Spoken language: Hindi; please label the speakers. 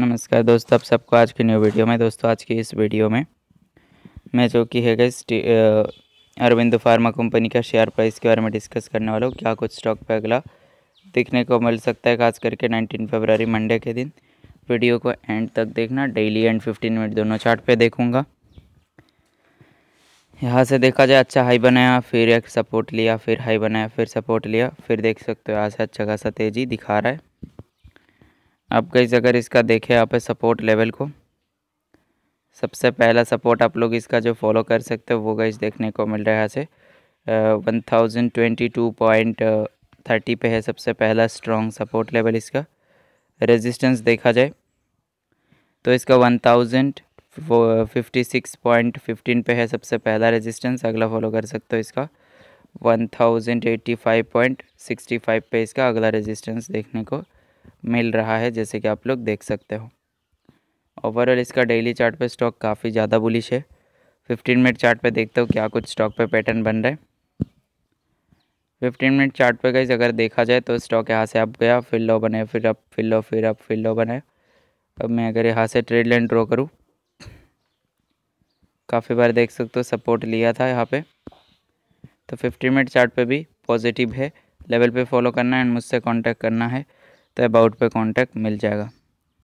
Speaker 1: नमस्कार दोस्तों आप सबको आज की न्यू वीडियो में दोस्तों आज की इस वीडियो में मैं जो कि है गई अरविंद फार्मा कंपनी का शेयर प्राइस के बारे में डिस्कस करने वाला हूँ क्या कुछ स्टॉक पर अगला देखने को मिल सकता है खास करके 19 फरवरी मंडे के दिन वीडियो को एंड तक देखना डेली एंड 15 मिनट दोनों चार्ट पे देखूँगा यहाँ से देखा जाए अच्छा हाई बनाया फिर एक सपोर्ट लिया फिर हाई बनाया फिर सपोर्ट लिया फिर देख सकते हो यहाँ से अच्छा खासा तेज़ी दिखा रहा है आप गई अगर इसका देखें यहाँ पे सपोर्ट लेवल को सबसे पहला सपोर्ट आप लोग इसका जो फॉलो कर सकते हो वो गई देखने को मिल रहा है से one thousand twenty two point thirty पे है सबसे पहला स्ट्रॉन्ग सपोर्ट लेवल इसका रेजिस्टेंस देखा जाए तो इसका one thousand fifty six point fifteen पे है सबसे पहला रेजिस्टेंस अगला फॉलो कर सकते हो इसका one thousand eighty five point sixty five पे इसका अगला रेजिस्टेंस देखने को मिल रहा है जैसे कि आप लोग देख सकते हो ओवरऑल इसका डेली चार्ट पे स्टॉक काफ़ी ज़्यादा बुलिश है 15 मिनट चार्ट पे देखते हो क्या कुछ स्टॉक पे पैटर्न बन रहे फिफ्टीन मिनट चार्ट पे गई अगर देखा जाए तो स्टॉक यहाँ से अप गया फिर लो बने फिर अप फिर लो फिर अप फिर लो बने अब मैं अगर यहाँ से ट्रेड लाइन ड्रॉ करूँ काफ़ी बार देख सकते हो सपोर्ट लिया था यहाँ पर तो फिफ्टीन मिनट चार्ट पर भी पॉजिटिव है लेवल पे फॉलो करना है एंड मुझसे कॉन्टैक्ट करना है तो अबाउट पे कांटेक्ट मिल जाएगा